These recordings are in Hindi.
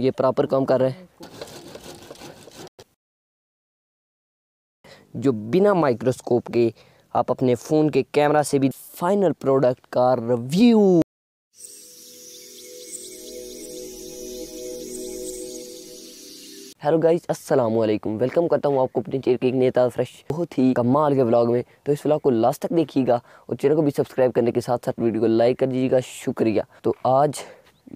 ये प्रॉपर काम कर रहे हैं जो बिना माइक्रोस्कोप के आप अपने फ़ोन के कैमरा से भी फाइनल प्रोडक्ट का रिव्यू हेलो गाइस अस्सलाम वालेकुम वेलकम करता हूँ आपको अपने चेयर के एक नेता फ्रेश बहुत ही कमाल के ब्लॉग में तो इस ब्लॉग को लास्ट तक देखिएगा और चैनल को भी सब्सक्राइब करने के साथ साथ वीडियो को लाइक कर दीजिएगा शुक्रिया तो आज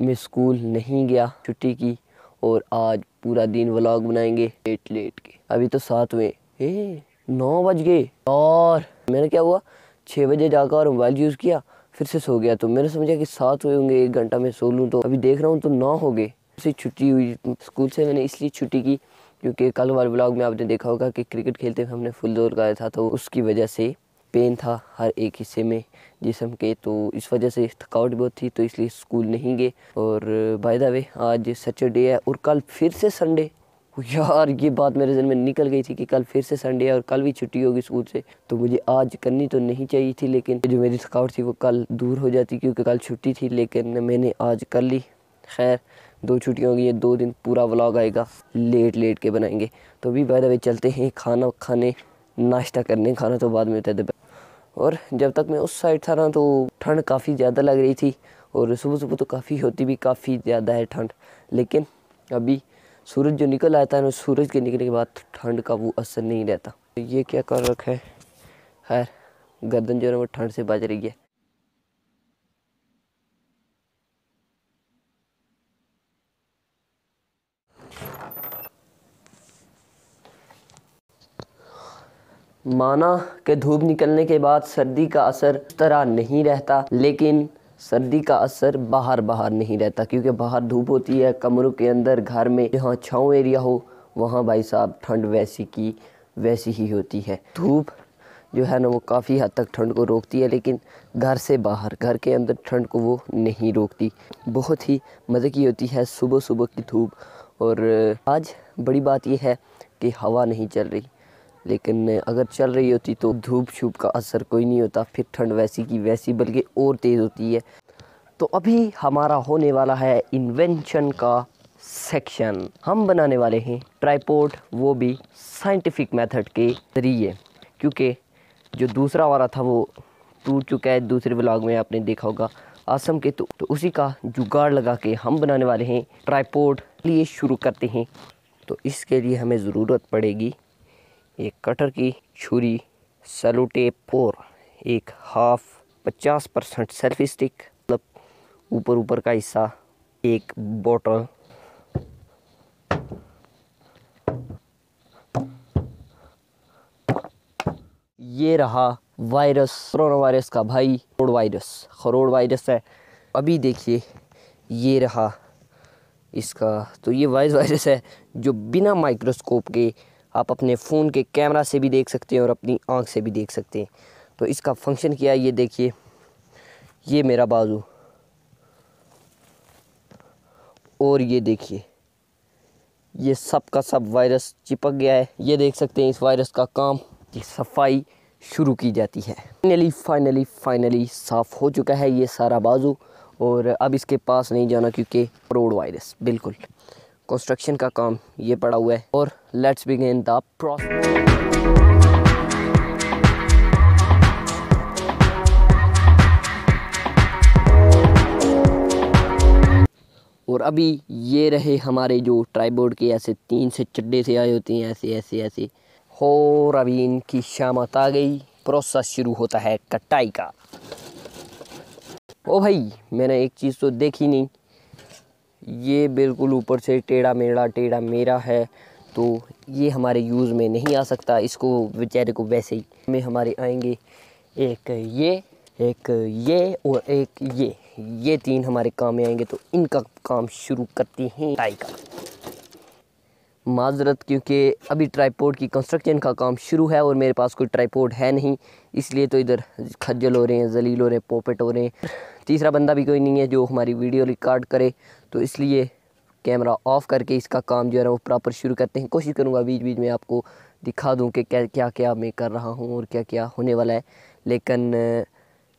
मैं स्कूल नहीं गया छुट्टी की और आज पूरा दिन व्लॉग बनाएंगे लेट लेट के अभी तो सात में ए नौ बज गए और मैंने क्या हुआ छः बजे जाकर और मोबाइल यूज़ किया फिर से सो गया तो मैंने समझा कि सात हुए होंगे एक घंटा में सो लूँ तो अभी देख रहा हूँ तो नौ हो गए उसे छुट्टी हुई स्कूल से मैंने इसलिए छुट्टी की क्योंकि कल वाले ब्लॉग में आपने देखा होगा कि क्रिकेट खेलते हुए हमने फुल जोर लगाया था तो उसकी वजह से पेन था हर एक हिस्से में जिसम के तो इस वजह से थकावट बहुत थी तो इसलिए स्कूल नहीं गए और बाय द वे आज सैटरडे है और कल फिर से संडे यार ये बात मेरे जन में निकल गई थी कि कल फिर से संडे है और कल भी छुट्टी होगी स्कूल से तो मुझे आज करनी तो नहीं चाहिए थी लेकिन जो मेरी थकावट थी वो कल दूर हो जाती क्योंकि कल छुट्टी थी लेकिन मैंने आज कर ली खैर दो छुट्टियों की ये दो दिन पूरा व्लॉग आएगा लेट लेट के बनाएंगे तो अभी बाय द वे चलते हैं खाना खाने नाश्ता करने खाना तो बाद में था दोपहर और जब तक मैं उस साइड था ना तो ठंड काफ़ी ज़्यादा लग रही थी और सुबह सुबह तो काफ़ी होती भी काफ़ी ज़्यादा है ठंड लेकिन अभी सूरज जो निकल आता है ना सूरज के निकलने के बाद तो ठंड का वो असर नहीं रहता ये क्या कर रखा है खैर गर्दन जो है वो ठंड से बच रही है माना कि धूप निकलने के बाद सर्दी का असर तरह नहीं रहता लेकिन सर्दी का असर बाहर बाहर नहीं रहता क्योंकि बाहर धूप होती है कमरों के अंदर घर में जहाँ छाँव एरिया हो वहाँ भाई साहब ठंड वैसी की वैसी ही होती है धूप जो है ना वो काफ़ी हद तक ठंड को रोकती है लेकिन घर से बाहर घर के अंदर ठंड को वो नहीं रोकती बहुत ही मज़े की होती है सुबह सुबह की धूप और आज बड़ी बात यह है कि हवा नहीं चल रही लेकिन अगर चल रही होती तो धूप छूप का असर कोई नहीं होता फिर ठंड वैसी की वैसी बल्कि और तेज़ होती है तो अभी हमारा होने वाला है इन्वेंशन का सेक्शन हम बनाने वाले हैं ट्राईपोर्ट वो भी साइंटिफिक मेथड के ज़रिए क्योंकि जो दूसरा वाला था वो टूट चुका है दूसरे ब्लॉग में आपने देखा होगा आसम के तो, तो उसी का जुगाड़ लगा के हम बनाने वाले हैं ट्राईपोर्ट लिए शुरू करते हैं तो इसके लिए हमें ज़रूरत पड़ेगी एक कटर की छुरी सलोटेप और एक हाफ पचास परसेंट सेल्फ स्टिक मतलब ऊपर ऊपर का हिस्सा एक बॉटल ये रहा वायरस कोरोना वायरस का भाई खरोड़ वायरस खरोड़ वायरस है अभी देखिए ये रहा इसका तो ये वायरस वायरस है जो बिना माइक्रोस्कोप के आप अपने फ़ोन के कैमरा से भी देख सकते हैं और अपनी आँख से भी देख सकते हैं तो इसका फंक्शन क्या है ये देखिए ये मेरा बाजू और ये देखिए ये सब का सब वायरस चिपक गया है ये देख सकते हैं इस वायरस का काम की सफाई शुरू की जाती है फाइनली फाइनली फाइनली साफ़ हो चुका है ये सारा बाजू और अब इसके पास नहीं जाना क्योंकि प्रोड वायरस बिल्कुल कंस्ट्रक्शन का काम ये पड़ा हुआ है और लेट्स बिगेन द प्रोसेस और अभी ये रहे हमारे जो ट्राईबोर्ड के ऐसे तीन से चड्डे से आए होते हैं ऐसे ऐसे ऐसे और अभी इनकी शामत आ गई प्रोसेस शुरू होता है कटाई का ओ भाई मैंने एक चीज़ तो देखी नहीं ये बिल्कुल ऊपर से टेढ़ा मेढ़ा टेढ़ा मेरा है तो ये हमारे यूज़ में नहीं आ सकता इसको बेचारे को वैसे ही में हमारे आएंगे एक ये एक ये और एक ये ये तीन हमारे काम में आएंगे तो इनका काम शुरू करते हैं टाई का माजरत क्योंकि अभी ट्राईपोर्ट की कंस्ट्रक्शन का काम शुरू है और मेरे पास कोई ट्राईपोर्ट है नहीं इसलिए तो इधर खज्जल हो रहे हैं जलील हो रहे हैं पोपेट हो रहे हैं तीसरा बंदा भी कोई नहीं है जो हमारी वीडियो रिकॉर्ड करे तो इसलिए कैमरा ऑफ़ करके इसका काम जो है ना वो प्रॉपर शुरू करते हैं कोशिश करूँगा बीच बीच में आपको दिखा दूँ कि क्या क्या क्या मैं कर रहा हूँ और क्या क्या होने वाला है लेकिन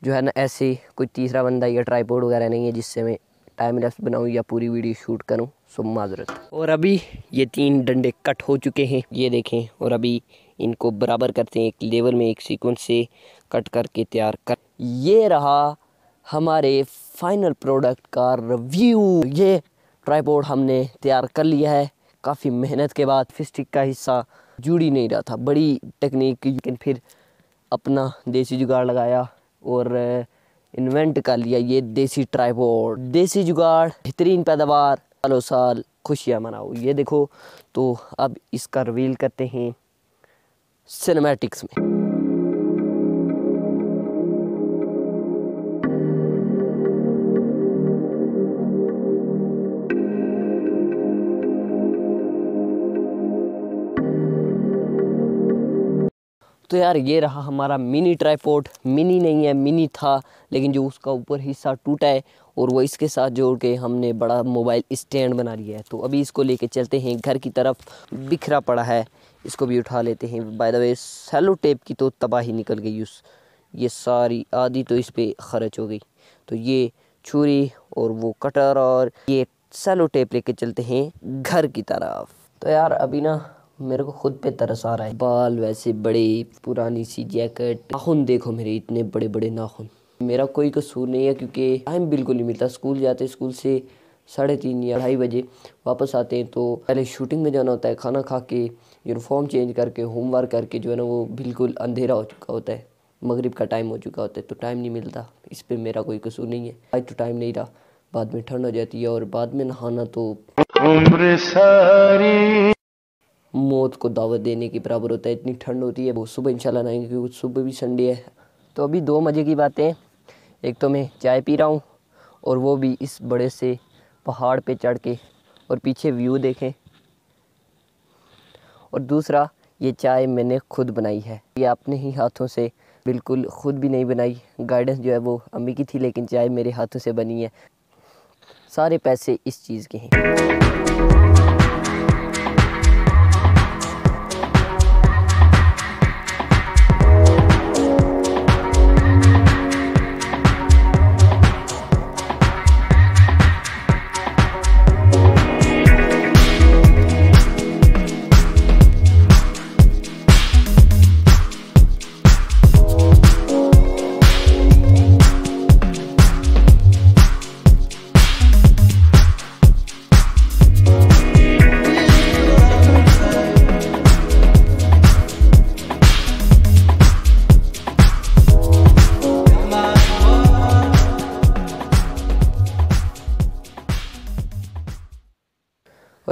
जो है ना ऐसे कोई तीसरा बंदा या ट्राईपोर्ड वगैरह नहीं है जिससे मैं टाइम लैप्स बनाऊँ या पूरी वीडियो शूट करूँ सो माजरत और अभी ये तीन डंडे कट हो चुके हैं ये देखें और अभी इनको बराबर करते हैं एक लेवल में एक सीक्वेंस से कट करके तैयार कर ये रहा हमारे फाइनल प्रोडक्ट का रिव्यू ये ट्राईपोर्ड हमने तैयार कर लिया है काफ़ी मेहनत के बाद फिस्टिक का हिस्सा जुड़ ही नहीं रहा था बड़ी टेक्निक लेकिन फिर अपना देसी जुगाड़ लगाया और इन्वेंट uh, कर लिया ये देसी ट्राईपोर्ड देसी जुगाड़ बेहतरीन पैदावार सालों साल खुशियाँ मनाओ ये देखो तो अब इसका रिवील करते हैं सिनेमैटिक्स में तो यार ये रहा हमारा मिनी ट्राईपोर्ट मिनी नहीं है मिनी था लेकिन जो उसका ऊपर हिस्सा टूटा है और वो इसके साथ जोड़ के हमने बड़ा मोबाइल स्टैंड बना लिया है तो अभी इसको लेके चलते हैं घर की तरफ बिखरा पड़ा है इसको भी उठा लेते हैं by the way sellotape की तो तबाही निकल गई उस ये सारी आधी तो इस पर खर्च हो गई तो ये छुरी और वो कटर और ये सेलो टेप लेके चलते हैं घर की तरफ तो यार अभी ना मेरे को खुद पे तरस आ रहा है बाल वैसे बड़े पुरानी सी जैकेट नाखून देखो मेरे इतने बड़े बड़े नाखून मेरा कोई कसूर नहीं है क्योंकि टाइम बिल्कुल नहीं मिलता स्कूल जाते स्कूल से साढ़े तीन या ढाई बजे वापस आते हैं तो पहले शूटिंग में जाना होता है खाना खा के यूनिफॉर्म चेंज करके होमवर्क करके जो है ना वो बिल्कुल अंधेरा हो चुका होता है मगरिब का टाइम हो चुका होता है तो टाइम नहीं मिलता इस पर मेरा कोई कसूर नहीं है आज तो टाइम नहीं रहा बाद में ठंड हो जाती है और बाद में नहाना तो उम्र सारी मौत को दावत देने के बराबर होता है इतनी ठंड होती है वो सुबह इंशाल्लाह नहीं क्योंकि सुबह भी संडे है तो अभी दो मज़े की बातें एक तो मैं चाय पी रहा हूँ और वो भी इस बड़े से पहाड़ पे चढ़ के और पीछे व्यू देखें और दूसरा ये चाय मैंने खुद बनाई है ये अपने ही हाथों से बिल्कुल ख़ुद भी नहीं बनाई गाइडेंस जो है वो अम्मी की थी लेकिन चाय मेरे हाथों से बनी है सारे पैसे इस चीज़ के हैं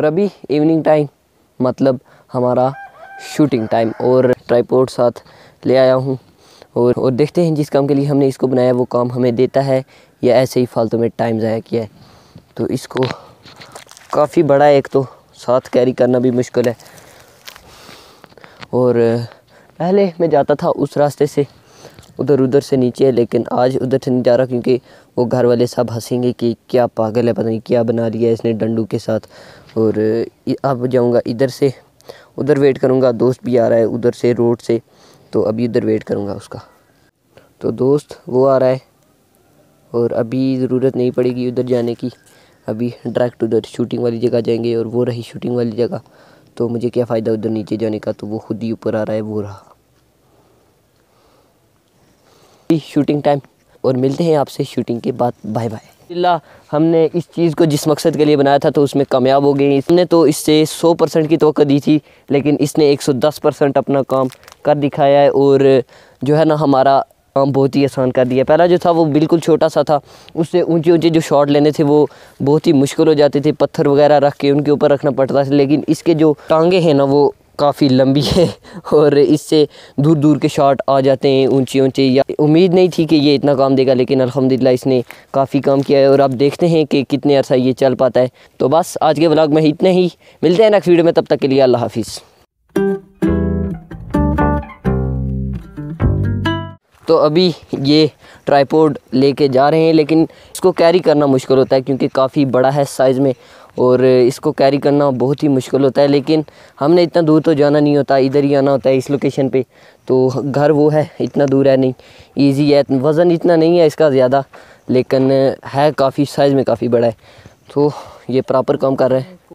और अभी इवनिंग टाइम मतलब हमारा शूटिंग टाइम और ट्राईपोर्ट साथ ले आया हूँ और और देखते हैं जिस काम के लिए हमने इसको बनाया वो काम हमें देता है या ऐसे ही फालतू में टाइम ज़ाया किया है तो इसको काफ़ी बड़ा एक तो साथ कैरी करना भी मुश्किल है और पहले मैं जाता था उस रास्ते से उधर उधर से नीचे लेकिन आज उधर से नहीं जा रहा क्योंकि वो घर वाले सब हंसेंगे कि क्या पागल है पता नहीं क्या बना लिया इसने डंडू के साथ और अब जाऊँगा इधर से उधर वेट करूँगा दोस्त भी आ रहा है उधर से रोड से तो अभी उधर वेट करूँगा उसका तो दोस्त वो आ रहा है और अभी ज़रूरत नहीं पड़ेगी उधर जाने की अभी डायरेक्ट उधर शूटिंग वाली जगह जाएंगे और वो रही शूटिंग वाली जगह तो मुझे क्या फ़ायदा उधर नीचे जाने का तो वो खुद ही ऊपर आ रहा है वो रहा शूटिंग टाइम और मिलते हैं आपसे शूटिंग के बाद बाय बाय अल्लाह हमने इस चीज़ को जिस मकसद के लिए बनाया था तो उसमें कामयाब हो गई इसने तो इससे सौ परसेंट की तो दी थी लेकिन इसने एक सौ दस परसेंट अपना काम कर दिखाया है और जो है ना हमारा काम बहुत ही आसान कर दिया पहला जो था वो बिल्कुल छोटा सा था उससे ऊंचे ऊंचे जो शॉट लेने थे वो बहुत ही मुश्किल हो जाते थे पत्थर वगैरह रख के उनके ऊपर रखना पड़ता था लेकिन इसके जो टांगे हैं ना वो काफ़ी लंबी है और इससे दूर दूर के शॉट आ जाते हैं ऊंचे ऊंचे या उम्मीद नहीं थी कि ये इतना काम देगा लेकिन अलहमदिल्ला इसने काफ़ी काम किया है और अब देखते हैं कि कितने अर्सा ये चल पाता है तो बस आज के ब्लॉग में इतने ही मिलते हैं नेक्स्ट वीडियो में तब तक के लिए अल्लाह हाफिज़ तो अभी ये ट्राईपोड लेके जा रहे हैं लेकिन इसको कैरी करना मुश्किल होता है क्योंकि काफ़ी बड़ा है साइज़ में और इसको कैरी करना बहुत ही मुश्किल होता है लेकिन हमने इतना दूर तो जाना नहीं होता इधर ही आना होता है इस लोकेशन पे तो घर वो है इतना दूर है नहीं इजी है वज़न इतना नहीं है इसका ज़्यादा लेकिन है काफ़ी साइज़ में काफ़ी बड़ा है तो ये प्रॉपर काम कर रहे हैं